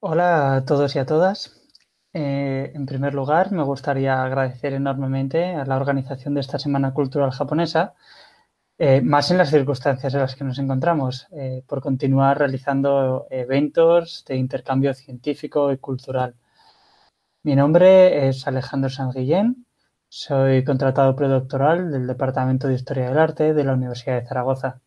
Hola a todos y a todas. Eh, en primer lugar, me gustaría agradecer enormemente a la organización de esta Semana Cultural Japonesa, eh, más en las circunstancias en las que nos encontramos, eh, por continuar realizando eventos de intercambio científico y cultural. Mi nombre es Alejandro Sanguillén, soy contratado predoctoral del Departamento de Historia del Arte de la Universidad de Zaragoza.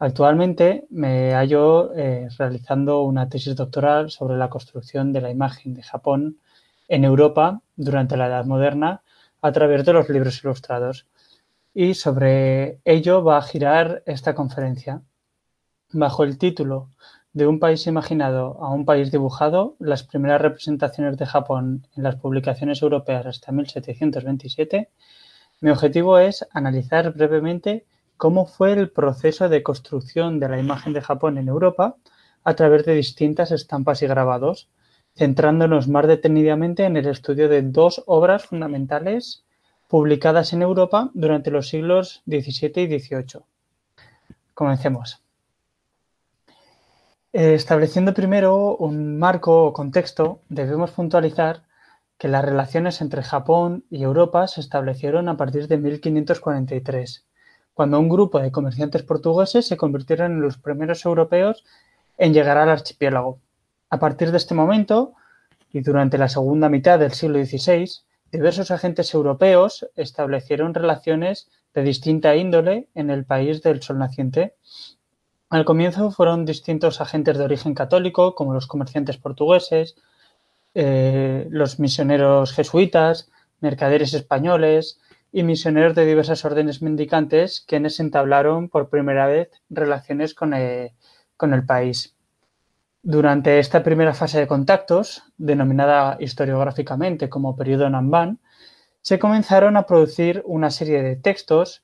Actualmente me hallo eh, realizando una tesis doctoral sobre la construcción de la imagen de Japón en Europa durante la Edad Moderna a través de los libros ilustrados. Y sobre ello va a girar esta conferencia. Bajo el título De un país imaginado a un país dibujado, las primeras representaciones de Japón en las publicaciones europeas hasta 1727, mi objetivo es analizar brevemente cómo fue el proceso de construcción de la imagen de Japón en Europa a través de distintas estampas y grabados, centrándonos más detenidamente en el estudio de dos obras fundamentales publicadas en Europa durante los siglos XVII y XVIII. Comencemos. Eh, estableciendo primero un marco o contexto, debemos puntualizar que las relaciones entre Japón y Europa se establecieron a partir de 1543 cuando un grupo de comerciantes portugueses se convirtieron en los primeros europeos en llegar al archipiélago. A partir de este momento, y durante la segunda mitad del siglo XVI, diversos agentes europeos establecieron relaciones de distinta índole en el país del sol naciente. Al comienzo fueron distintos agentes de origen católico, como los comerciantes portugueses, eh, los misioneros jesuitas, mercaderes españoles, y misioneros de diversas órdenes mendicantes, quienes entablaron por primera vez relaciones eh, con el, país. Durante esta primera fase de contactos, denominada historiográficamente como periodo Namban, se comenzaron a producir una serie de textos,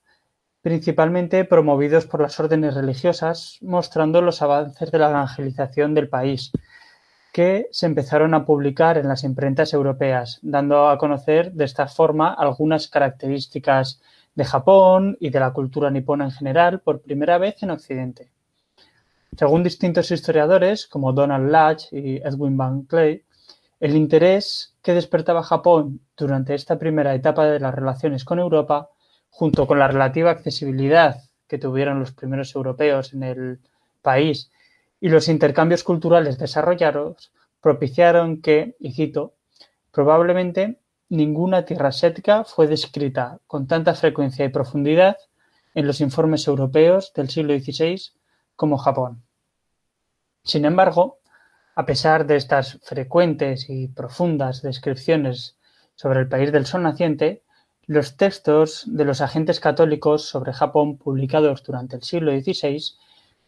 principalmente promovidos por las órdenes religiosas, mostrando los avances de la evangelización del país, que se empezaron a publicar en las imprentas europeas, dando a conocer de esta forma algunas características de Japón y de la cultura nipona en general por primera vez en Occidente. Según distintos historiadores, como Donald Latch y Edwin Van Clay, el interés que despertaba Japón durante esta primera etapa de las relaciones con Europa, junto con la relativa accesibilidad que tuvieron los primeros europeos en el país y los intercambios culturales desarrollados propiciaron que, y cito, probablemente ninguna tierra asiática fue descrita con tanta frecuencia y profundidad en los informes europeos del siglo XVI como Japón. Sin embargo, a pesar de estas frecuentes y profundas descripciones sobre el país del sol naciente, los textos de los agentes católicos sobre Japón publicados durante el siglo XVI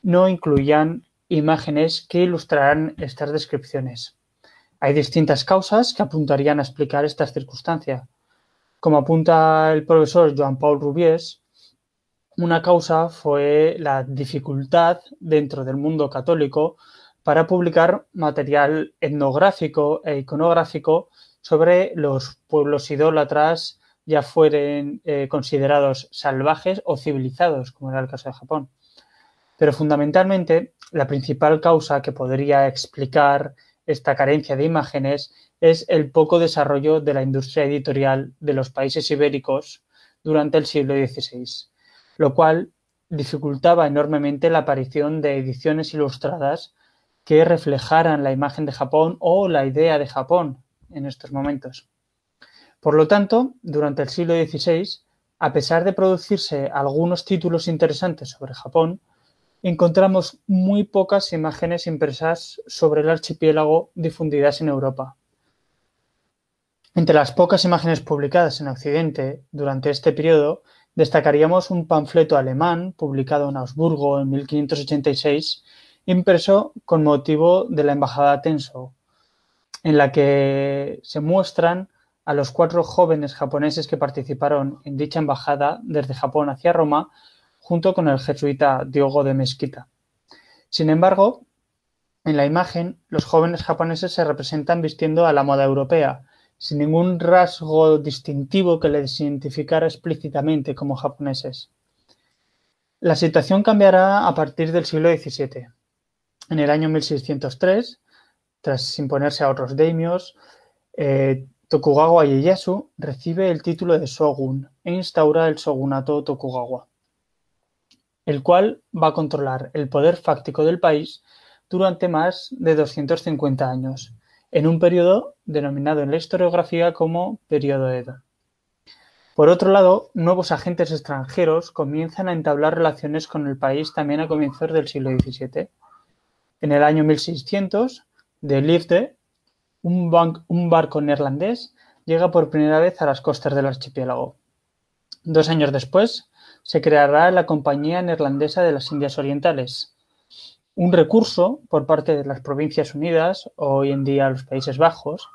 no incluían imágenes que ilustrarán estas descripciones. Hay distintas causas que apuntarían a explicar estas circunstancias. Como apunta el profesor Joan Paul Rubies, una causa fue la dificultad dentro del mundo católico para publicar material etnográfico e iconográfico sobre los pueblos idólatras, ya fueren eh, considerados salvajes o civilizados, como era el caso de Japón. Pero fundamentalmente, la principal causa que podría explicar esta carencia de imágenes es el poco desarrollo de la industria editorial de los países ibéricos durante el siglo XVI, lo cual dificultaba enormemente la aparición de ediciones ilustradas que reflejaran la imagen de Japón o la idea de Japón en estos momentos. Por lo tanto, durante el siglo XVI, a pesar de producirse algunos títulos interesantes sobre Japón, encontramos muy pocas imágenes impresas sobre el archipiélago difundidas en Europa. Entre las pocas imágenes publicadas en Occidente durante este periodo, destacaríamos un panfleto alemán publicado en Augsburgo en 1586, impreso con motivo de la embajada Tenso, en la que se muestran a los cuatro jóvenes japoneses que participaron en dicha embajada desde Japón hacia Roma junto con el jesuita Diogo de Mezquita. Sin embargo, en la imagen, los jóvenes japoneses se representan vistiendo a la moda europea, sin ningún rasgo distintivo que les identificara explícitamente como japoneses. La situación cambiará a partir del siglo XVII. En el año 1603, tras imponerse a otros daimios, eh, Tokugawa Ieyasu recibe el título de shogun e instaura el shogunato Tokugawa el cual va a controlar el poder fáctico del país durante más de 250 años, en un periodo denominado en la historiografía como periodo Edo. Por otro lado, nuevos agentes extranjeros comienzan a entablar relaciones con el país también a comienzos del siglo XVII. En el año 1600, de Lifte, un, un barco neerlandés llega por primera vez a las costas del archipiélago. Dos años después, se creará la Compañía Neerlandesa de las Indias Orientales, un recurso por parte de las Provincias Unidas, hoy en día los Países Bajos,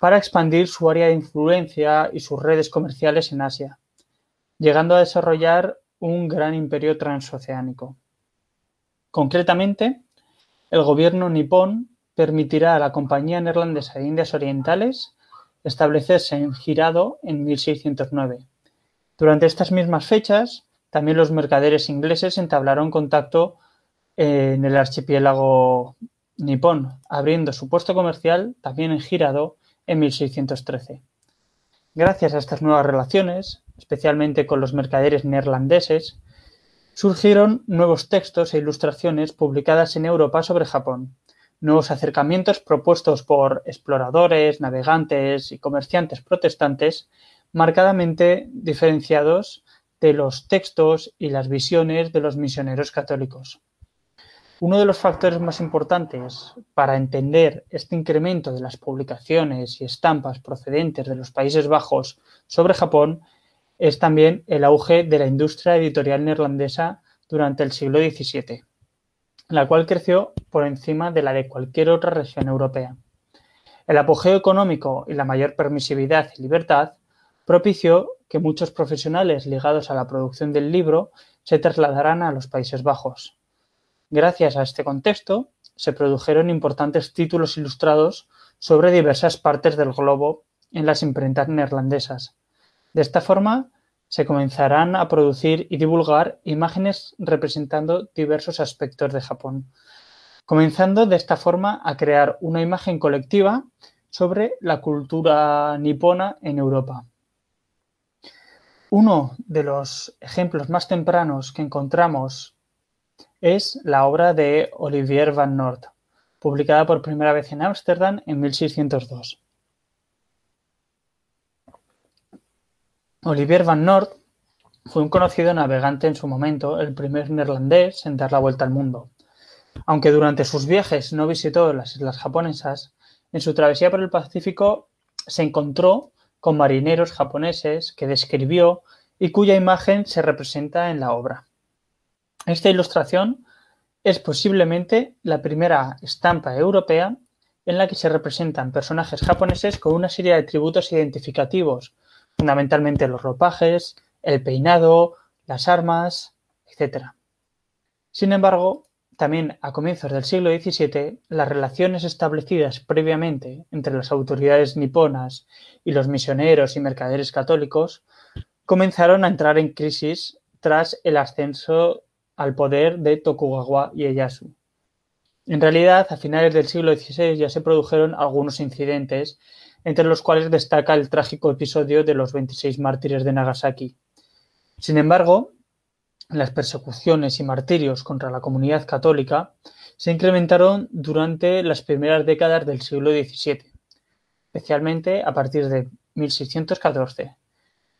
para expandir su área de influencia y sus redes comerciales en Asia, llegando a desarrollar un gran imperio transoceánico. Concretamente, el gobierno nipón permitirá a la Compañía Neerlandesa de Indias Orientales establecerse en Girado en 1609 durante estas mismas fechas, también los mercaderes ingleses entablaron contacto eh, en el archipiélago nipón, abriendo su puesto comercial también en Girado en 1613. Gracias a estas nuevas relaciones, especialmente con los mercaderes neerlandeses, surgieron nuevos textos e ilustraciones publicadas en Europa sobre Japón, nuevos acercamientos propuestos por exploradores, navegantes y comerciantes protestantes marcadamente diferenciados de los textos y las visiones de los misioneros católicos. Uno de los factores más importantes para entender este incremento de las publicaciones y estampas procedentes de los Países Bajos sobre Japón es también el auge de la industria editorial neerlandesa durante el siglo XVII, la cual creció por encima de la de cualquier otra región europea. El apogeo económico y la mayor permisividad y libertad propició que muchos profesionales ligados a la producción del libro se trasladaran a los Países Bajos. Gracias a este contexto, se produjeron importantes títulos ilustrados sobre diversas partes del globo en las imprentas neerlandesas. De esta forma, se comenzarán a producir y divulgar imágenes representando diversos aspectos de Japón, comenzando de esta forma a crear una imagen colectiva sobre la cultura nipona en Europa. Uno de los ejemplos más tempranos que encontramos es la obra de Olivier van Noort, publicada por primera vez en Ámsterdam en 1602. Olivier van Noort fue un conocido navegante en su momento, el primer neerlandés en dar la vuelta al mundo. Aunque durante sus viajes no visitó las islas japonesas, en su travesía por el Pacífico se encontró con marineros japoneses que describió y cuya imagen se representa en la obra. Esta ilustración es posiblemente la primera estampa europea en la que se representan personajes japoneses con una serie de atributos identificativos, fundamentalmente los ropajes, el peinado, las armas, etc. Sin embargo, también a comienzos del siglo XVII, las relaciones establecidas previamente entre las autoridades niponas y los misioneros y mercaderes católicos comenzaron a entrar en crisis tras el ascenso al poder de Tokugawa Ieyasu. En realidad, a finales del siglo XVI ya se produjeron algunos incidentes, entre los cuales destaca el trágico episodio de los 26 mártires de Nagasaki. Sin embargo, las persecuciones y martirios contra la comunidad católica se incrementaron durante las primeras décadas del siglo XVII, especialmente a partir de 1614,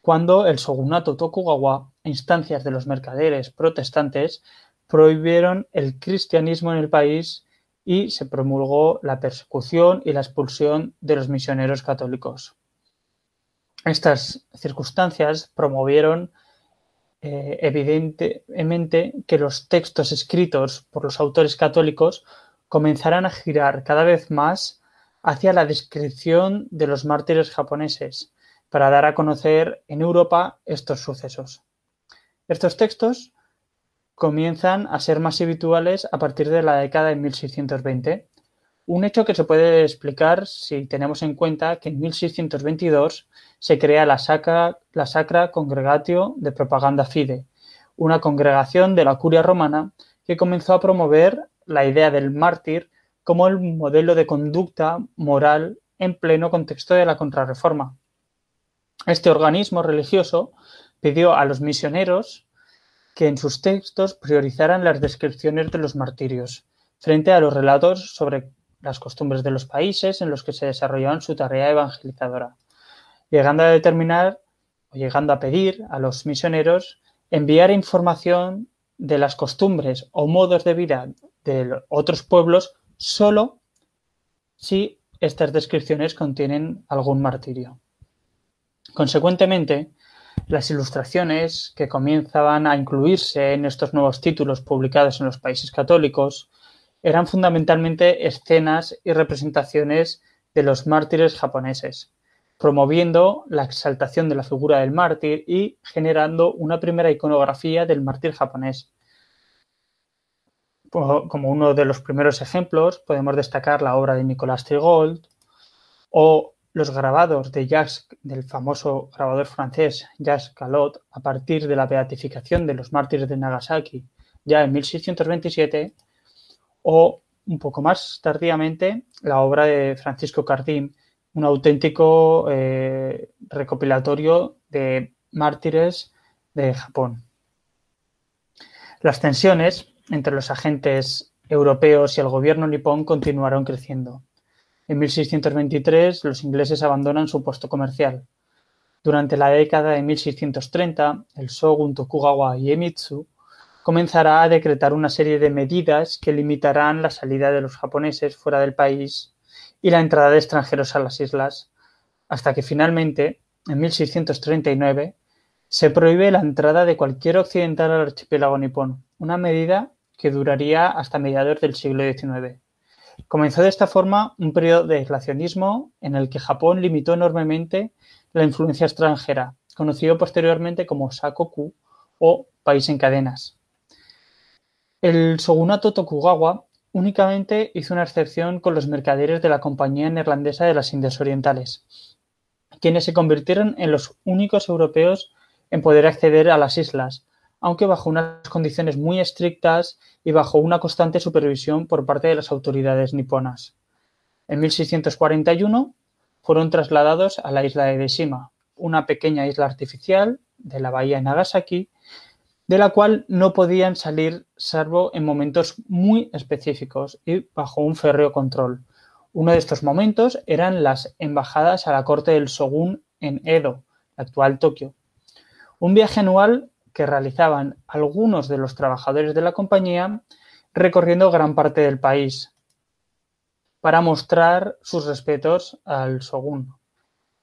cuando el shogunato Tokugawa, a instancias de los mercaderes protestantes, prohibieron el cristianismo en el país y se promulgó la persecución y la expulsión de los misioneros católicos. Estas circunstancias promovieron eh, evidentemente que los textos escritos por los autores católicos comenzarán a girar cada vez más hacia la descripción de los mártires japoneses para dar a conocer en Europa estos sucesos. Estos textos comienzan a ser más habituales a partir de la década de 1620 un hecho que se puede explicar si tenemos en cuenta que en 1622 se crea la, sacra, Congregatio de Propaganda Fide, una congregación de la curia romana que comenzó a promover la idea del mártir como el modelo de conducta moral en pleno contexto de la contrarreforma. Este organismo religioso pidió a los misioneros que en sus textos priorizaran las descripciones de los martirios, frente a los relatos sobre las costumbres de los países en los que se desarrollaban su tarea evangelizadora, llegando a determinar o llegando a pedir a los misioneros enviar información de las costumbres o modos de vida de otros pueblos solo si estas descripciones contienen algún martirio. Consecuentemente, las ilustraciones que comenzaban a incluirse en estos nuevos títulos publicados en los países católicos eran fundamentalmente escenas y representaciones de los mártires japoneses, promoviendo la exaltación de la figura del mártir y generando una primera iconografía del mártir japonés. Como uno de los primeros ejemplos, podemos destacar la obra de Nicolas Trigold o los grabados de Jacques, del famoso grabador francés Jacques Calot, a partir de la beatificación de los mártires de Nagasaki, ya en 1627, o un poco más tardíamente la obra de Francisco Cardín, un auténtico eh, recopilatorio de mártires de Japón. Las tensiones entre los agentes europeos y el gobierno nipón continuaron creciendo. En 1623 los ingleses abandonan su puesto comercial. Durante la década de 1630, el shogun Tokugawa Iemitsu comenzará a decretar una serie de medidas que limitarán la salida de los japoneses fuera del país y la entrada de extranjeros a las islas, hasta que finalmente, en 1639, se prohíbe la entrada de cualquier occidental al archipiélago nipón, una medida que duraría hasta mediados del siglo XIX. Comenzó de esta forma un periodo de aislacionismo en el que Japón limitó enormemente la influencia extranjera, conocido posteriormente como Sakoku o país en cadenas. El shogunato Tokugawa únicamente hizo una excepción con los mercaderes de la Compañía Neerlandesa de las Indias Orientales, quienes se convirtieron en los únicos europeos en poder acceder a las islas, aunque bajo unas condiciones muy estrictas y bajo una constante supervisión por parte de las autoridades niponas. En 1641 fueron trasladados a la isla de Deshima, una pequeña isla artificial de la bahía de Nagasaki, de la cual no podían salir salvo en momentos muy específicos y bajo un férreo control. Uno de estos momentos eran las embajadas a la corte del shogun en Edo, la actual Tokio. Un viaje anual que realizaban algunos de los trabajadores de la compañía recorriendo gran parte del país para mostrar sus respetos al shogun.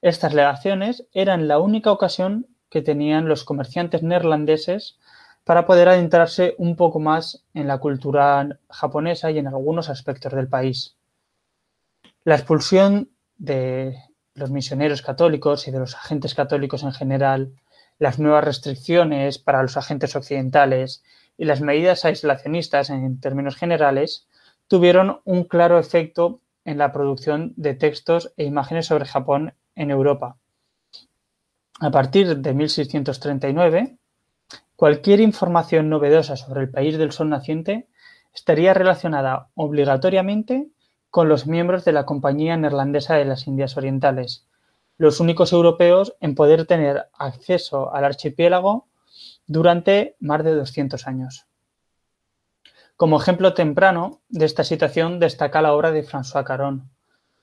Estas legaciones eran la única ocasión que tenían los comerciantes neerlandeses para poder adentrarse un poco más en la cultura japonesa y en algunos aspectos del país. La expulsión de los misioneros católicos y de los agentes católicos en general, las nuevas restricciones para los agentes occidentales y las medidas aislacionistas en términos generales tuvieron un claro efecto en la producción de textos e imágenes sobre Japón en Europa. A partir de 1639, Cualquier información novedosa sobre el país del sol naciente estaría relacionada obligatoriamente con los miembros de la Compañía Neerlandesa de las Indias Orientales, los únicos europeos en poder tener acceso al archipiélago durante más de 200 años. Como ejemplo temprano de esta situación destaca la obra de François Caron.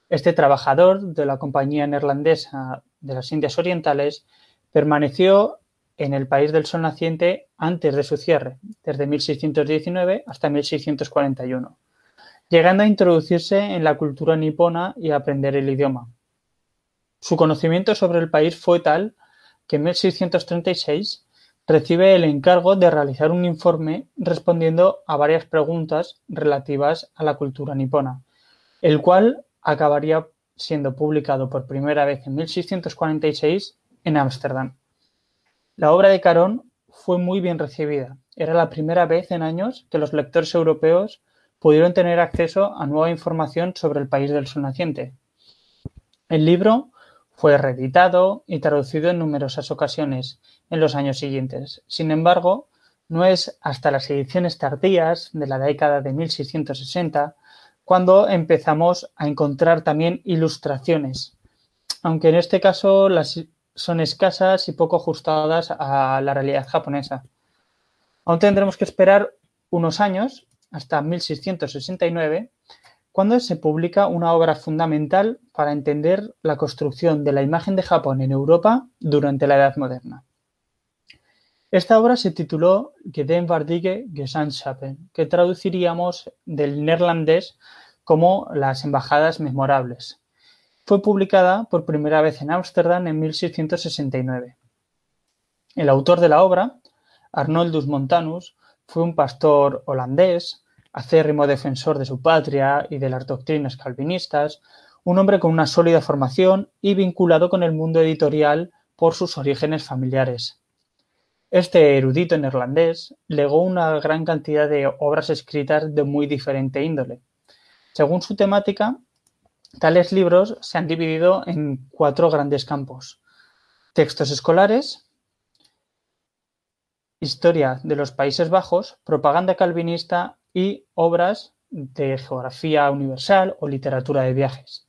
Este trabajador de la Compañía Neerlandesa de las Indias Orientales permaneció en el país del sol naciente antes de su cierre, desde 1619 hasta 1641, llegando a introducirse en la cultura nipona y aprender el idioma. Su conocimiento sobre el país fue tal que en 1636 recibe el encargo de realizar un informe respondiendo a varias preguntas relativas a la cultura nipona, el cual acabaría siendo publicado por primera vez en 1646 en Ámsterdam. La obra de Carón fue muy bien recibida. Era la primera vez en años que los lectores europeos pudieron tener acceso a nueva información sobre el país del sol naciente. El libro fue reeditado y traducido en numerosas ocasiones en los años siguientes. Sin embargo, no es hasta las ediciones tardías de la década de 1660 cuando empezamos a encontrar también ilustraciones, aunque en este caso las son escasas y poco ajustadas a la realidad japonesa. Aún tendremos que esperar unos años, hasta 1669, cuando se publica una obra fundamental para entender la construcción de la imagen de Japón en Europa durante la Edad Moderna. Esta obra se tituló Gedenwardige Gesandtschaften, que traduciríamos del neerlandés como las embajadas memorables fue publicada por primera vez en Ámsterdam en 1669. El autor de la obra, Arnoldus Montanus, fue un pastor holandés, acérrimo defensor de su patria y de las doctrinas calvinistas, un hombre con una sólida formación y vinculado con el mundo editorial por sus orígenes familiares. Este erudito neerlandés legó una gran cantidad de obras escritas de muy diferente índole. Según su temática, Tales libros se han dividido en cuatro grandes campos. Textos escolares, historia de los Países Bajos, propaganda calvinista y obras de geografía universal o literatura de viajes.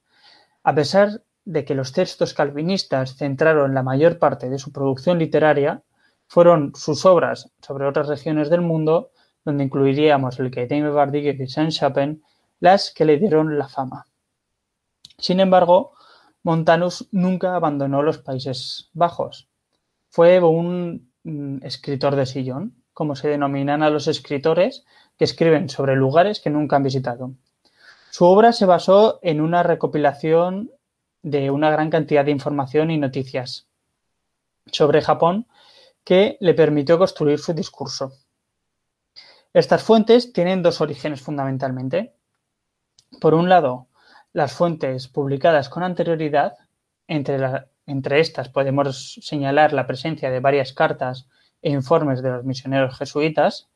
A pesar de que los textos calvinistas centraron la mayor parte de su producción literaria, fueron sus obras sobre otras regiones del mundo, donde incluiríamos el que Bardique y Saint-Chapin, las que le dieron la fama. Sin embargo, Montanus nunca abandonó los Países Bajos. Fue un mm, escritor de sillón, como se denominan a los escritores que escriben sobre lugares que nunca han visitado. Su obra se basó en una recopilación de una gran cantidad de información y noticias sobre Japón que le permitió construir su discurso. Estas fuentes tienen dos orígenes fundamentalmente. Por un lado, las fuentes publicadas con anterioridad, entre, estas podemos señalar la presencia de varias cartas e informes de los misioneros jesuitas,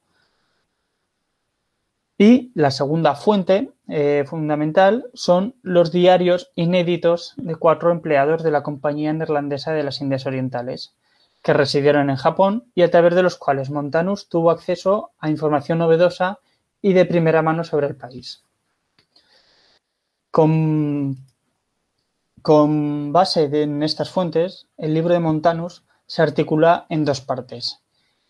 y la segunda fuente eh, fundamental son los diarios inéditos de cuatro empleados de la Compañía Neerlandesa de las Indias Orientales, que residieron en Japón y a través de los cuales Montanus tuvo acceso a información novedosa y de primera mano sobre el país. Con, base en estas fuentes, el libro de Montanus se articula en dos partes,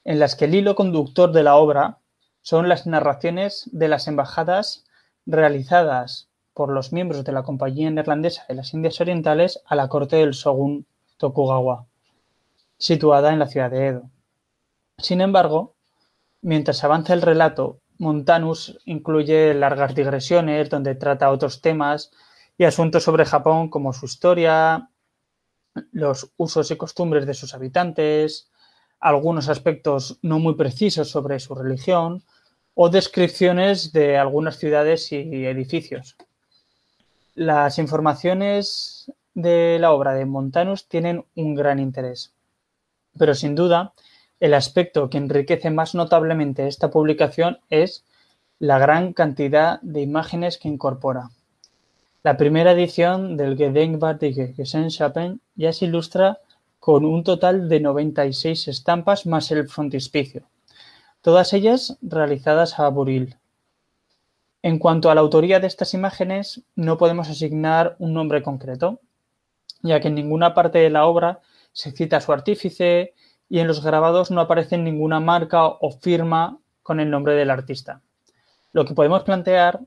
en las que el hilo conductor de la obra son las narraciones de las embajadas realizadas por los miembros de la Compañía Neerlandesa de las Indias Orientales a la corte del shogun Tokugawa, situada en la ciudad de Edo. Sin embargo, mientras avanza el relato, Montanus incluye largas digresiones donde trata otros temas y asuntos sobre Japón como su historia, los usos y costumbres de sus habitantes, algunos aspectos no muy precisos sobre su religión o descripciones de algunas ciudades y edificios. Las informaciones de la obra de Montanus tienen un gran interés, pero sin duda el aspecto que enriquece más notablemente esta publicación es la gran cantidad de imágenes que incorpora. La primera edición del Gedenkwertige Chapin ya se ilustra con un total de 96 estampas más el frontispicio, todas ellas realizadas a buril. En cuanto a la autoría de estas imágenes, no podemos asignar un nombre concreto, ya que en ninguna parte de la obra se cita su artífice, y en los grabados no aparece ninguna marca o firma con el nombre del artista. Lo que podemos plantear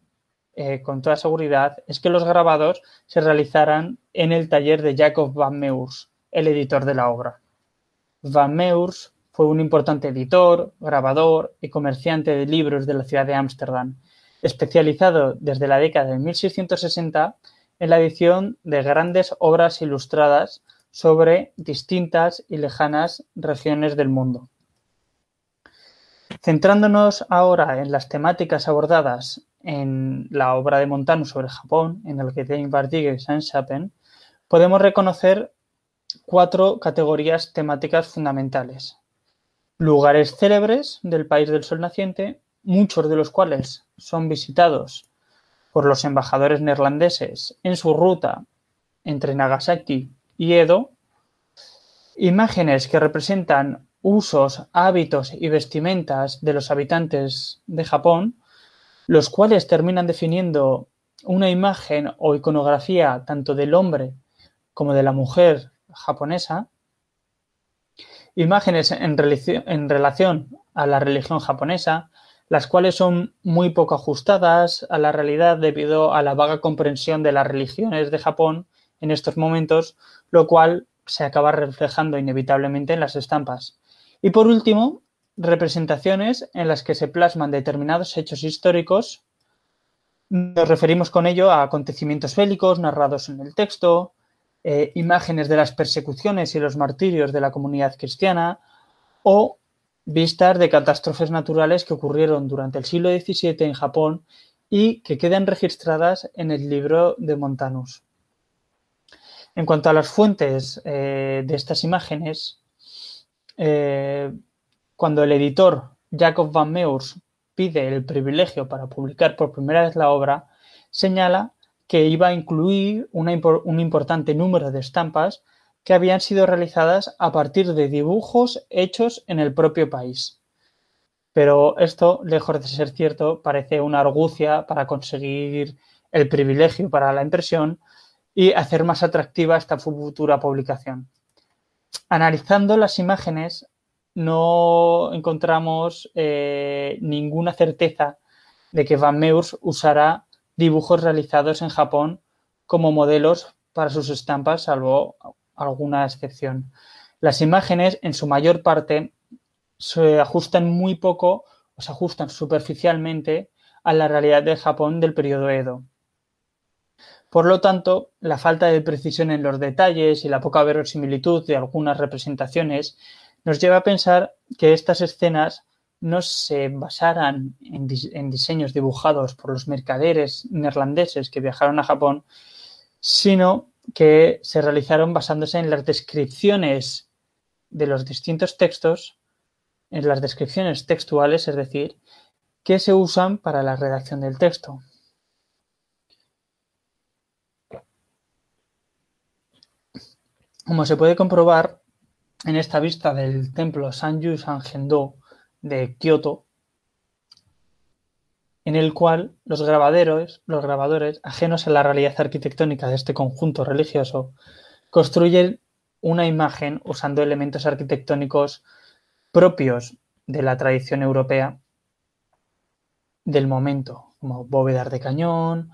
eh, con toda seguridad es que los grabados se realizarán en el taller de Jacob Van Meurs, el editor de la obra. Van Meurs fue un importante editor, grabador y comerciante de libros de la ciudad de Ámsterdam, especializado desde la década de 1660 en la edición de grandes obras ilustradas sobre distintas y lejanas regiones del mundo. Centrándonos ahora en las temáticas abordadas en la obra de Montano sobre Japón, en el que tiene Bardigue saint podemos reconocer cuatro categorías temáticas fundamentales. Lugares célebres del país del sol naciente, muchos de los cuales son visitados por los embajadores neerlandeses en su ruta entre Nagasaki y Edo, imágenes que representan usos, hábitos y vestimentas de los habitantes de Japón, los cuales terminan definiendo una imagen o iconografía tanto del hombre como de la mujer japonesa, imágenes en, en, relación a la religión japonesa, las cuales son muy poco ajustadas a la realidad debido a la vaga comprensión de las religiones de Japón en estos momentos, lo cual se acaba reflejando inevitablemente en las estampas. Y por último, representaciones en las que se plasman determinados hechos históricos. Nos referimos con ello a acontecimientos bélicos narrados en el texto, eh, imágenes de las persecuciones y los martirios de la comunidad cristiana o vistas de catástrofes naturales que ocurrieron durante el siglo XVII en Japón y que quedan registradas en el libro de Montanus. En cuanto a las fuentes eh, de estas imágenes, eh, cuando el editor Jacob van Meurs pide el privilegio para publicar por primera vez la obra, señala que iba a incluir un importante número de estampas que habían sido realizadas a partir de dibujos hechos en el propio país. Pero esto, lejos de ser cierto, parece una argucia para conseguir el privilegio para la impresión y hacer más atractiva esta futura publicación. Analizando las imágenes, no encontramos eh, ninguna certeza de que Van Meurs usará dibujos realizados en Japón como modelos para sus estampas, salvo alguna excepción. Las imágenes, en su mayor parte, se ajustan muy poco o se ajustan superficialmente a la realidad de Japón del periodo Edo. Por lo tanto, la falta de precisión en los detalles y la poca verosimilitud de algunas representaciones nos lleva a pensar que estas escenas no se basaran en, diseños dibujados por los mercaderes neerlandeses que viajaron a Japón, sino que se realizaron basándose en las descripciones de los distintos textos, en las descripciones textuales, es decir, que se usan para la redacción del texto. Como se puede comprobar en esta vista del templo Sanju sanjendo de Kioto, en el cual los grabaderos, los grabadores ajenos a la realidad arquitectónica de este conjunto religioso, construyen una imagen usando elementos arquitectónicos propios de la tradición europea del momento, como bóvedas de cañón,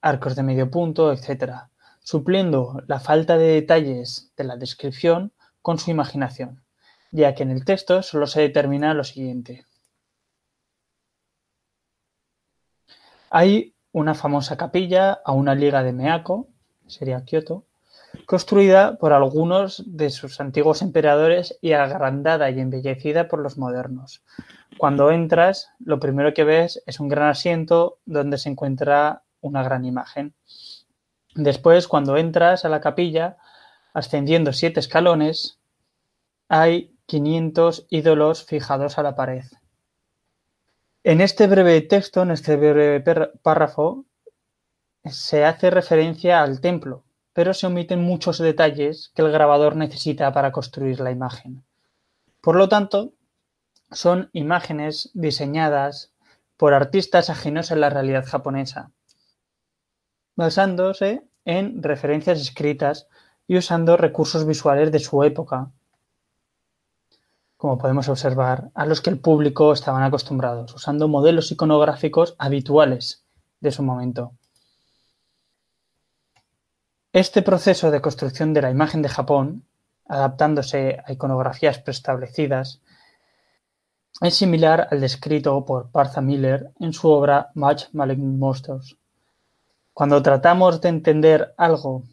arcos de medio punto, etcétera supliendo la falta de detalles de la descripción con su imaginación, ya que en el texto solo se determina lo siguiente. Hay una famosa capilla a una liga de Meako, sería Kioto, construida por algunos de sus antiguos emperadores y agrandada y embellecida por los modernos. Cuando entras, lo primero que ves es un gran asiento donde se encuentra una gran imagen. Después, cuando entras a la capilla, ascendiendo siete escalones, hay 500 ídolos fijados a la pared. En este breve texto, en este breve párrafo, se hace referencia al templo, pero se omiten muchos detalles que el grabador necesita para construir la imagen. Por lo tanto, son imágenes diseñadas por artistas ajenos a la realidad japonesa, basándose en referencias escritas y usando recursos visuales de su época, como podemos observar, a los que el público estaban acostumbrados, usando modelos iconográficos habituales de su momento. Este proceso de construcción de la imagen de Japón, adaptándose a iconografías preestablecidas, es similar al descrito por Partha Miller en su obra Much Malignant Monsters. Cuando tratamos de entender algo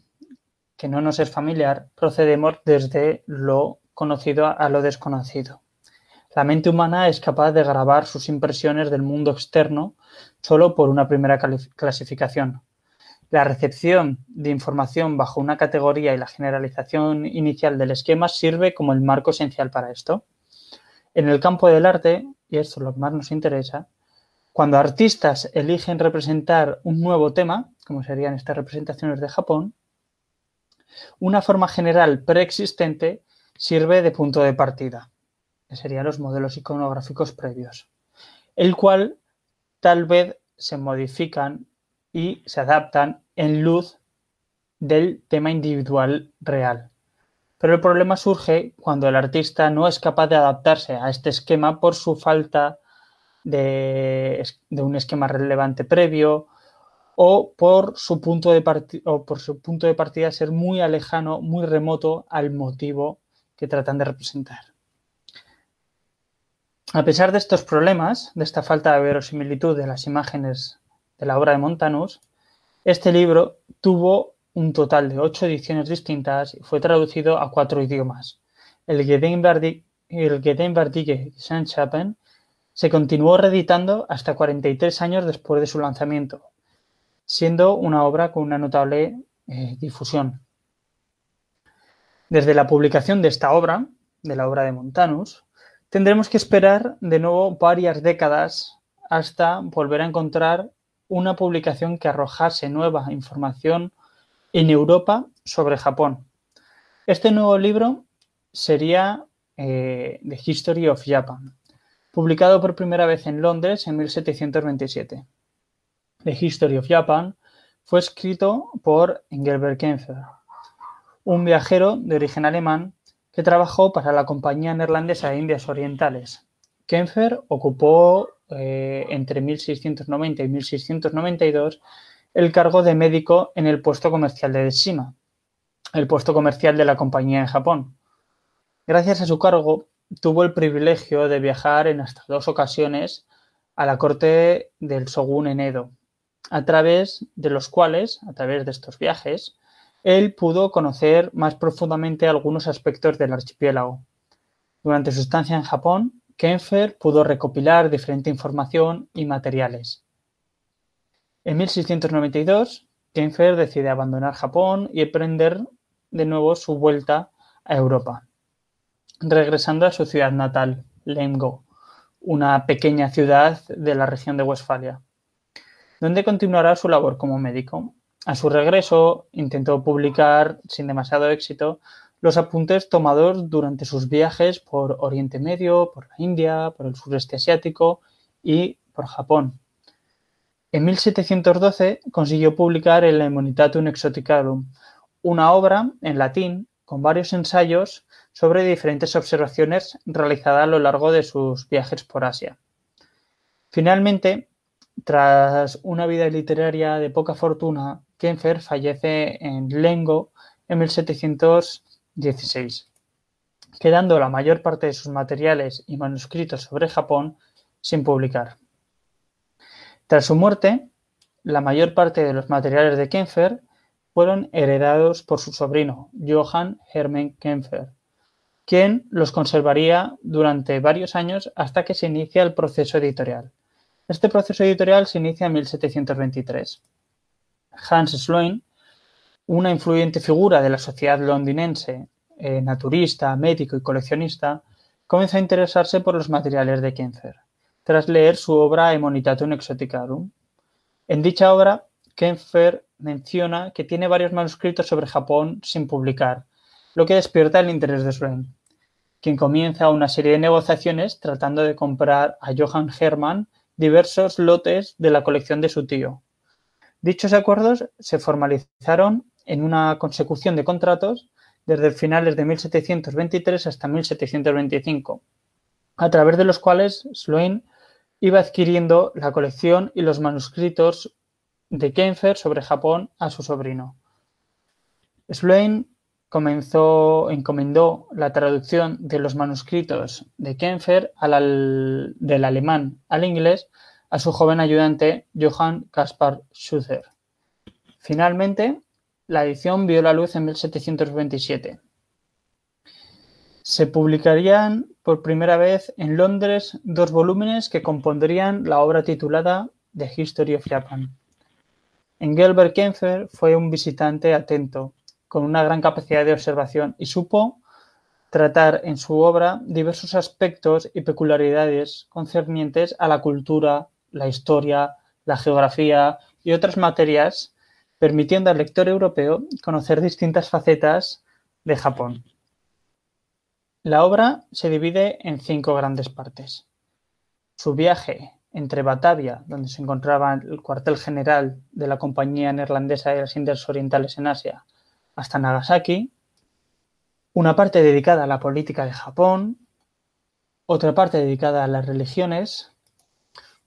que no nos es familiar, procedemos desde lo conocido a lo desconocido. La mente humana es capaz de grabar sus impresiones del mundo externo solo por una primera clasificación. La recepción de información bajo una categoría y la generalización inicial del esquema sirve como el marco esencial para esto. En el campo del arte, y esto es lo que más nos interesa, cuando artistas eligen representar un nuevo tema, como serían estas representaciones de Japón, una forma general preexistente sirve de punto de partida, que serían los modelos iconográficos previos, el cual tal vez se modifican y se adaptan en luz del tema individual real. Pero el problema surge cuando el artista no es capaz de adaptarse a este esquema por su falta de de, un esquema relevante previo o por, su punto de o por su punto de partida ser muy alejano, muy remoto al motivo que tratan de representar. A pesar de estos problemas, de esta falta de verosimilitud de las imágenes de la obra de Montanus, este libro tuvo un total de ocho ediciones distintas y fue traducido a cuatro idiomas. El saint chappen se continuó reeditando hasta 43 años después de su lanzamiento, siendo una obra con una notable eh, difusión. Desde la publicación de esta obra, de la obra de Montanus, tendremos que esperar de nuevo varias décadas hasta volver a encontrar una publicación que arrojase nueva información en Europa sobre Japón. Este nuevo libro sería eh, The History of Japan publicado por primera vez en Londres en 1727. The History of Japan fue escrito por Engelbert Kempfer, un viajero de origen alemán que trabajó para la Compañía Neerlandesa de Indias Orientales. Kempfer ocupó eh, entre 1690 y 1692 el cargo de médico en el puesto comercial de Shima, el puesto comercial de la compañía en Japón. Gracias a su cargo, tuvo el privilegio de viajar en hasta dos ocasiones a la corte del Shogun en Edo, a través de los cuales, a través de estos viajes, él pudo conocer más profundamente algunos aspectos del archipiélago. Durante su estancia en Japón, Kenfer pudo recopilar diferente información y materiales. En 1692, Kenfer decide abandonar Japón y emprender de nuevo su vuelta a Europa regresando a su ciudad natal, Lemgo, una pequeña ciudad de la región de Westfalia, donde continuará su labor como médico. A su regreso, intentó publicar, sin demasiado éxito, los apuntes tomados durante sus viajes por Oriente Medio, por la India, por el sureste asiático y por Japón. En 1712 consiguió publicar el Immunitatum Exoticarum, una obra en latín con varios ensayos sobre diferentes observaciones realizadas a lo largo de sus viajes por Asia. Finalmente, tras una vida literaria de poca fortuna, Kempfer fallece en Lengo en 1716, quedando la mayor parte de sus materiales y manuscritos sobre Japón sin publicar. Tras su muerte, la mayor parte de los materiales de Kempfer fueron heredados por su sobrino, Johann Hermann Kempfer, quien los conservaría durante varios años hasta que se inicia el proceso editorial. Este proceso editorial se inicia en 1723. Hans Sloane, una influyente figura de la sociedad londinense, eh, naturista, médico y coleccionista, comienza a interesarse por los materiales de Kenfer. tras leer su obra Emonitatum Exoticarum. En dicha obra, Kenfer menciona que tiene varios manuscritos sobre Japón sin publicar, lo que despierta el interés de Sloane quien comienza una serie de negociaciones tratando de comprar a Johann Hermann diversos lotes de la colección de su tío. Dichos acuerdos se formalizaron en una consecución de contratos desde finales de 1723 hasta 1725, a través de los cuales Sloane iba adquiriendo la colección y los manuscritos de Kempfer sobre Japón a su sobrino. Sloane comenzó, encomendó la traducción de los manuscritos de Kempfer del alemán al inglés a su joven ayudante Johann Caspar Schuster. Finalmente, la edición vio la luz en 1727. Se publicarían por primera vez en Londres dos volúmenes que compondrían la obra titulada The History of Japan. Engelbert Kempfer fue un visitante atento con una gran capacidad de observación y supo tratar en su obra diversos aspectos y peculiaridades concernientes a la cultura, la historia, la geografía y otras materias, permitiendo al lector europeo conocer distintas facetas de Japón. La obra se divide en cinco grandes partes. Su viaje entre Batavia, donde se encontraba el cuartel general de la Compañía Neerlandesa de las Indias Orientales en Asia, hasta Nagasaki, una parte dedicada a la política de Japón, otra parte dedicada a las religiones,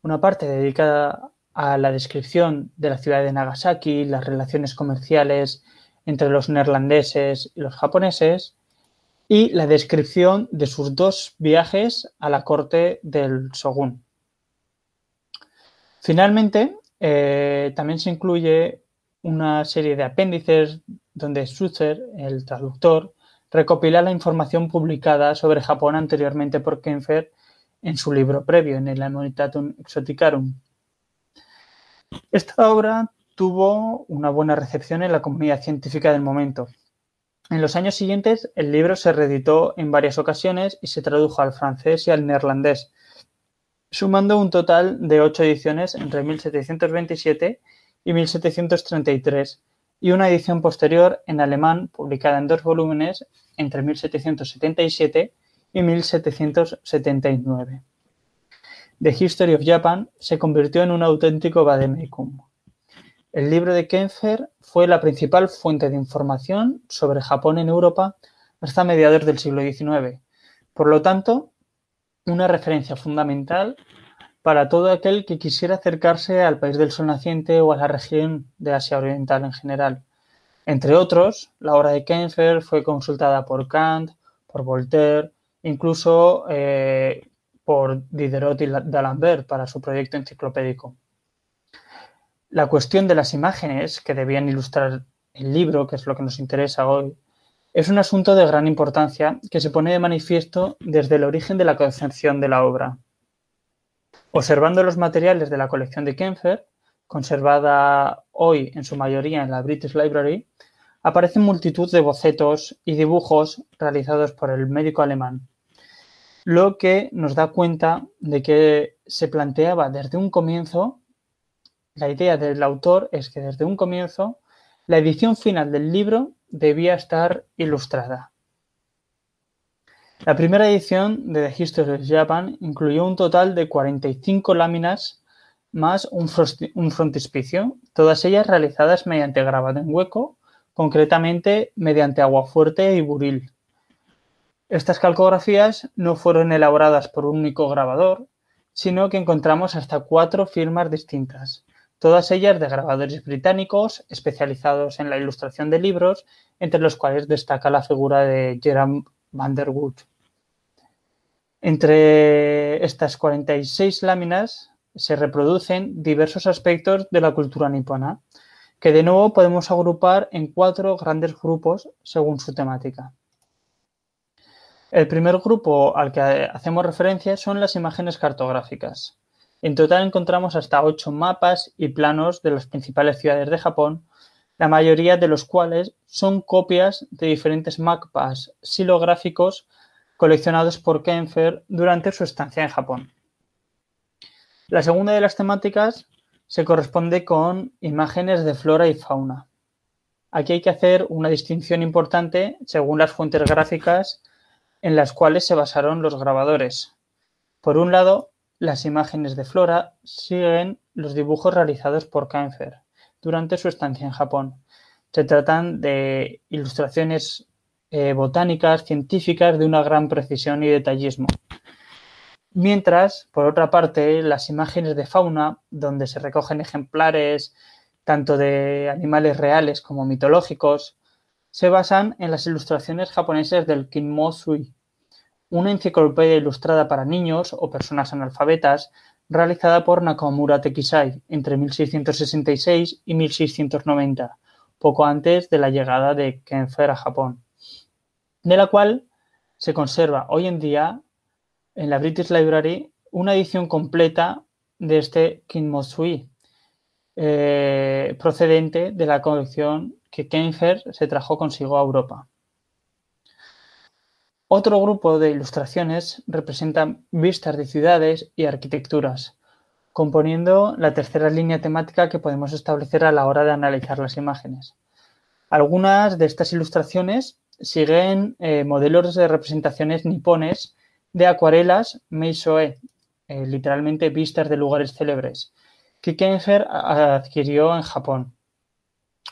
una parte dedicada a la descripción de la ciudad de Nagasaki, las relaciones comerciales entre los neerlandeses y los japoneses, y la descripción de sus dos viajes a la corte del shogun. Finalmente, eh, también se incluye una serie de apéndices donde Schutzer, el traductor, recopila la información publicada sobre Japón anteriormente por Kempfer en su libro previo, en el Anonitatum Exoticarum. Esta obra tuvo una buena recepción en la comunidad científica del momento. En los años siguientes, el libro se reeditó en varias ocasiones y se tradujo al francés y al neerlandés, sumando un total de ocho ediciones entre 1727 y 1733, y una edición posterior en alemán publicada en dos volúmenes entre 1777 y 1779. The History of Japan se convirtió en un auténtico vademecum. El libro de Kempfer fue la principal fuente de información sobre Japón en Europa hasta mediados del siglo XIX. Por lo tanto, una referencia fundamental para todo aquel que quisiera acercarse al país del sol naciente o a la región de Asia Oriental en general. Entre otros, la obra de Kempfer fue consultada por Kant, por Voltaire, incluso eh, por Diderot y d'Alembert para su proyecto enciclopédico. La cuestión de las imágenes que debían ilustrar el libro, que es lo que nos interesa hoy, es un asunto de gran importancia que se pone de manifiesto desde el origen de la concepción de la obra. Observando los materiales de la colección de Kempfer, conservada hoy en su mayoría en la British Library, aparecen multitud de bocetos y dibujos realizados por el médico alemán, lo que nos da cuenta de que se planteaba desde un comienzo, la idea del autor es que desde un comienzo la edición final del libro debía estar ilustrada. La primera edición de The History of Japan incluyó un total de 45 láminas más un, frontispicio, todas ellas realizadas mediante grabado en hueco, concretamente mediante agua fuerte y buril. Estas calcografías no fueron elaboradas por un único grabador, sino que encontramos hasta cuatro firmas distintas, todas ellas de grabadores británicos especializados en la ilustración de libros, entre los cuales destaca la figura de Jerome Vanderwood. Entre estas 46 láminas se reproducen diversos aspectos de la cultura nipona, que de nuevo podemos agrupar en cuatro grandes grupos según su temática. El primer grupo al que hacemos referencia son las imágenes cartográficas. En total encontramos hasta ocho mapas y planos de las principales ciudades de Japón, la mayoría de los cuales son copias de diferentes mapas silográficos coleccionados por Kempfer durante su estancia en Japón. La segunda de las temáticas se corresponde con imágenes de flora y fauna. Aquí hay que hacer una distinción importante según las fuentes gráficas en las cuales se basaron los grabadores. Por un lado, las imágenes de flora siguen los dibujos realizados por Kempfer durante su estancia en Japón. Se tratan de ilustraciones eh, botánicas, científicas de una gran precisión y detallismo. Mientras, por otra parte, las imágenes de fauna, donde se recogen ejemplares tanto de animales reales como mitológicos, se basan en las ilustraciones japonesas del Kinmo-sui, una enciclopedia ilustrada para niños o personas analfabetas realizada por Nakamura Tekisai entre 1666 y 1690, poco antes de la llegada de Kenfer a Japón de la cual se conserva hoy en día en la British Library una edición completa de este Kinmotsui, eh, procedente de la colección que Kempfer se trajo consigo a Europa. Otro grupo de ilustraciones representan vistas de ciudades y arquitecturas, componiendo la tercera línea temática que podemos establecer a la hora de analizar las imágenes. Algunas de estas ilustraciones siguen eh, modelos de representaciones nipones de acuarelas meisoe, eh, literalmente vistas de lugares célebres, que Kenger adquirió en Japón.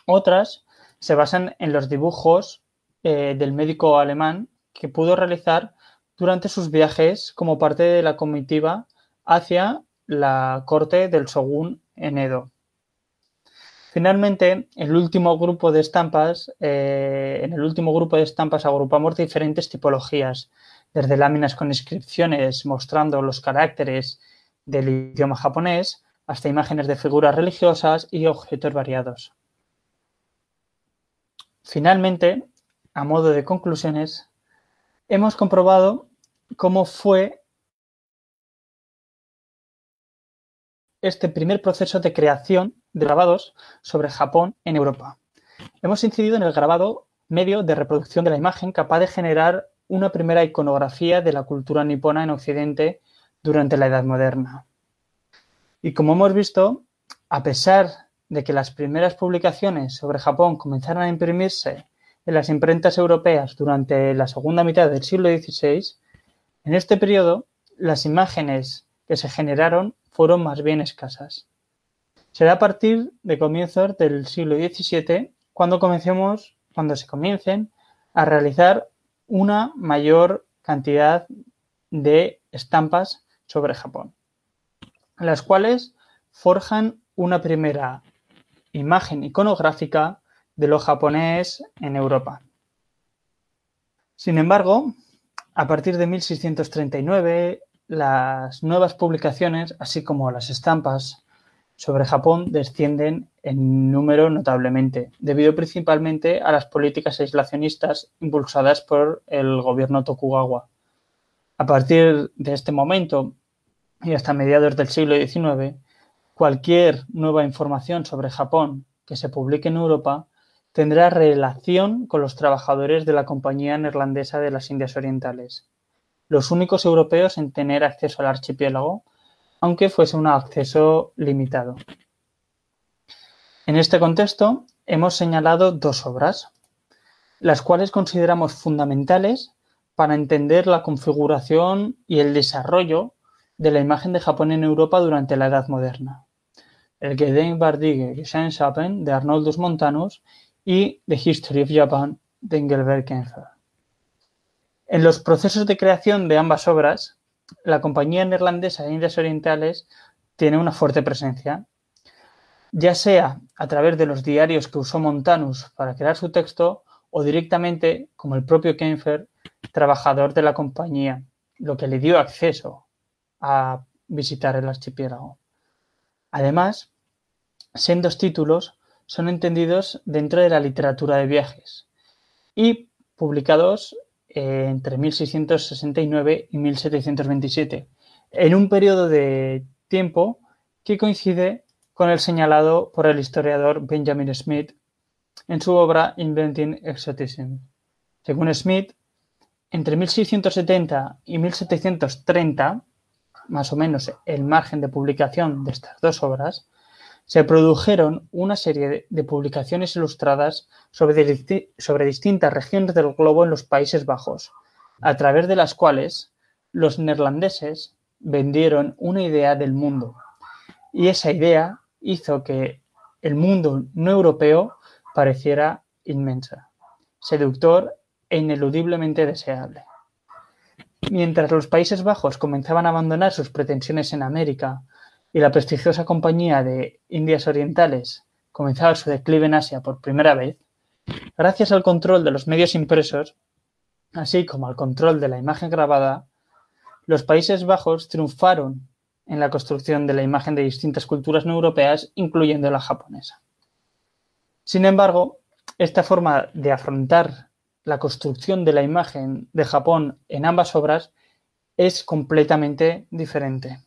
Otras se basan en los dibujos eh, del médico alemán que pudo realizar durante sus viajes como parte de la comitiva hacia la corte del shogun en Edo. Finalmente, el último grupo eh, en el último grupo de estampas agrupamos diferentes tipologías, desde láminas con inscripciones mostrando los caracteres del idioma japonés hasta imágenes de figuras religiosas y objetos variados. Finalmente, a modo de conclusiones, hemos comprobado cómo fue este primer proceso de creación grabados sobre Japón en Europa. Hemos incidido en el grabado medio de reproducción de la imagen capaz de generar una primera iconografía de la cultura nipona en Occidente durante la Edad Moderna. Y como hemos visto, a pesar de que las primeras publicaciones sobre Japón comenzaron a imprimirse en las imprentas europeas durante la segunda mitad del siglo XVI, en este periodo las imágenes que se generaron fueron más bien escasas. Será a partir de comienzos del siglo XVII cuando comencemos, cuando se comiencen a realizar una mayor cantidad de estampas sobre Japón, las cuales forjan una primera imagen iconográfica de lo japonés en Europa. Sin embargo, a partir de 1639, las nuevas publicaciones, así como las estampas sobre Japón descienden en número notablemente, debido principalmente a las políticas aislacionistas impulsadas por el gobierno Tokugawa. A partir de este momento y hasta mediados del siglo XIX, cualquier nueva información sobre Japón que se publique en Europa tendrá relación con los trabajadores de la Compañía Neerlandesa de las Indias Orientales. Los únicos europeos en tener acceso al archipiélago aunque fuese un acceso limitado. En este contexto, hemos señalado dos obras, las cuales consideramos fundamentales para entender la configuración y el desarrollo de la imagen de Japón en Europa durante la Edad Moderna. El Geden Bardige Gesellschaften de Arnoldus Montanus y The History of Japan de Engelbert Kenfer. En los procesos de creación de ambas obras la compañía neerlandesa de Indias Orientales tiene una fuerte presencia, ya sea a través de los diarios que usó Montanus para crear su texto o directamente como el propio Kempfer, trabajador de la compañía, lo que le dio acceso a visitar el archipiélago. Además, sendos títulos son entendidos dentro de la literatura de viajes y publicados eh, entre 1669 y 1727, en un periodo de tiempo que coincide con el señalado por el historiador Benjamin Smith en su obra Inventing Exotism. Según Smith, entre 1670 y 1730, más o menos el margen de publicación de estas dos obras, se produjeron una serie de publicaciones ilustradas sobre, sobre distintas regiones del globo en los Países Bajos, a través de las cuales los neerlandeses vendieron una idea del mundo. Y esa idea hizo que el mundo no europeo pareciera inmensa, seductor e ineludiblemente deseable. Mientras los Países Bajos comenzaban a abandonar sus pretensiones en América y la prestigiosa Compañía de Indias Orientales comenzaba su declive en Asia por primera vez, gracias al control de los medios impresos, así como al control de la imagen grabada, los Países Bajos triunfaron en la construcción de la imagen de distintas culturas no europeas, incluyendo la japonesa. Sin embargo, esta forma de afrontar la construcción de la imagen de Japón en ambas obras es completamente diferente.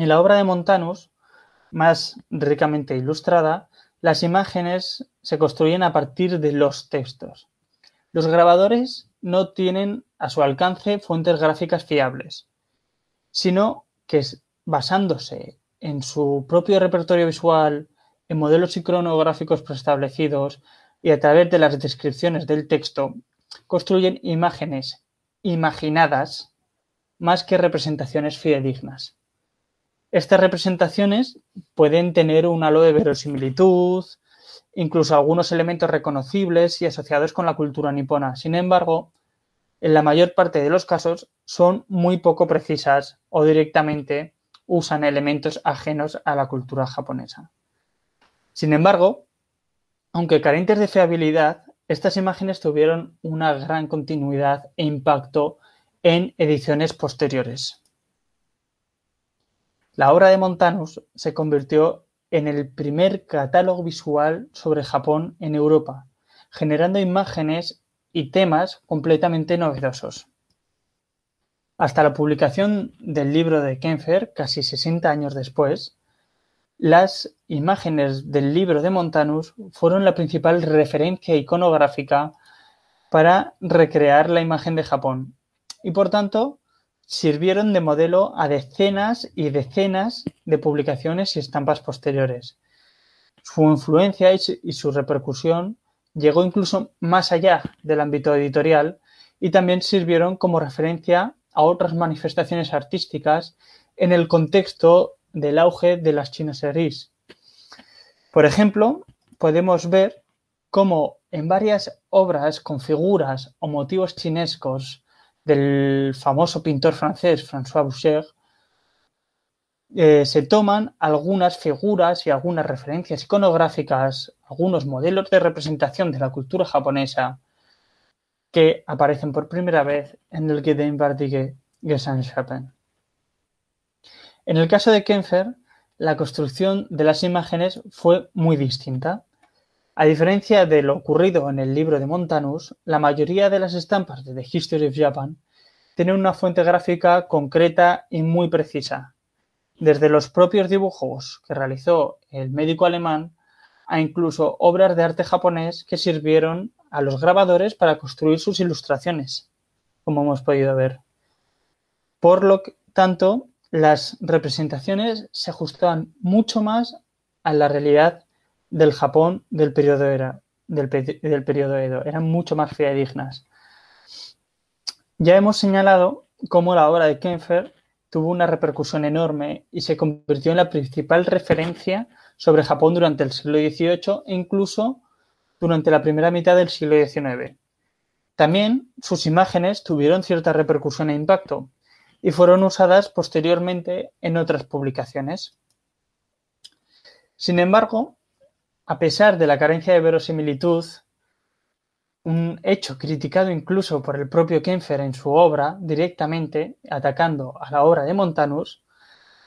En la obra de Montanus, más ricamente ilustrada, las imágenes se construyen a partir de los textos. Los grabadores no tienen a su alcance fuentes gráficas fiables, sino que basándose en su propio repertorio visual, en modelos iconográficos preestablecidos y a través de las descripciones del texto, construyen imágenes imaginadas más que representaciones fidedignas. Estas representaciones pueden tener un halo de verosimilitud, incluso algunos elementos reconocibles y asociados con la cultura nipona. Sin embargo, en la mayor parte de los casos son muy poco precisas o directamente usan elementos ajenos a la cultura japonesa. Sin embargo, aunque carentes de fiabilidad, estas imágenes tuvieron una gran continuidad e impacto en ediciones posteriores. La obra de Montanus se convirtió en el primer catálogo visual sobre Japón en Europa, generando imágenes y temas completamente novedosos. Hasta la publicación del libro de Kempfer, casi 60 años después, las imágenes del libro de Montanus fueron la principal referencia iconográfica para recrear la imagen de Japón y, por tanto, sirvieron de modelo a decenas y decenas de publicaciones y estampas posteriores. Su influencia y su repercusión llegó incluso más allá del ámbito editorial y también sirvieron como referencia a otras manifestaciones artísticas en el contexto del auge de las chinaseries. Por ejemplo, podemos ver cómo en varias obras con figuras o motivos chinescos del famoso pintor francés François Boucher, eh, se toman algunas figuras y algunas referencias iconográficas, algunos modelos de representación de la cultura japonesa que aparecen por primera vez en el saint Gesandtschapen. En el caso de Kempfer la construcción de las imágenes fue muy distinta. A diferencia de lo ocurrido en el libro de Montanus, la mayoría de las estampas de The History of Japan tienen una fuente gráfica concreta y muy precisa, desde los propios dibujos que realizó el médico alemán a incluso obras de arte japonés que sirvieron a los grabadores para construir sus ilustraciones, como hemos podido ver. Por lo tanto, las representaciones se ajustaban mucho más a la realidad del Japón del periodo era, del, Edo. Eran mucho más fidedignas. Ya hemos señalado cómo la obra de Kempfer tuvo una repercusión enorme y se convirtió en la principal referencia sobre Japón durante el siglo XVIII e incluso durante la primera mitad del siglo XIX. También sus imágenes tuvieron cierta repercusión e impacto y fueron usadas posteriormente en otras publicaciones. Sin embargo, a pesar de la carencia de verosimilitud, un hecho criticado incluso por el propio Kempfer en su obra, directamente atacando a la obra de Montanus,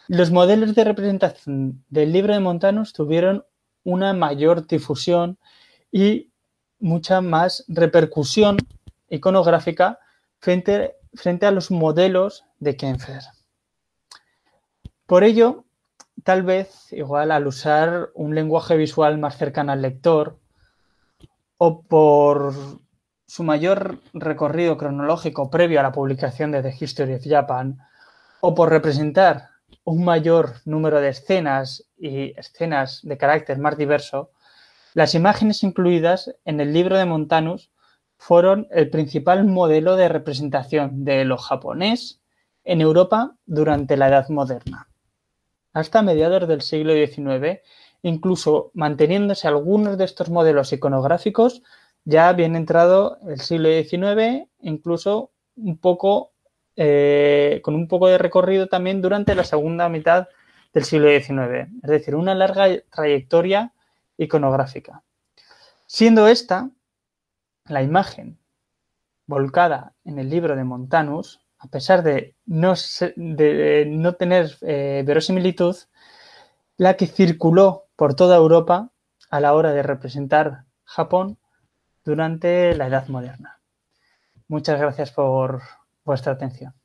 los modelos de representación del libro de Montanus tuvieron una mayor difusión y mucha más repercusión iconográfica frente, a los modelos de Kempfer. Por ello, tal vez, igual al usar un lenguaje visual más cercano al lector, o por su mayor recorrido cronológico previo a la publicación de The History of Japan, o por representar un mayor número de escenas y escenas de carácter más diverso, las imágenes incluidas en el libro de Montanus fueron el principal modelo de representación de lo japonés en Europa durante la Edad Moderna. Hasta mediados del siglo XIX, incluso manteniéndose algunos de estos modelos iconográficos, ya bien entrado el siglo XIX, incluso un poco eh, con un poco de recorrido también durante la segunda mitad del siglo XIX, es decir, una larga trayectoria iconográfica. Siendo esta la imagen volcada en el libro de Montanus, a pesar de no, tener eh, verosimilitud, la que circuló por toda Europa a la hora de representar Japón durante la Edad Moderna. Muchas gracias por vuestra atención.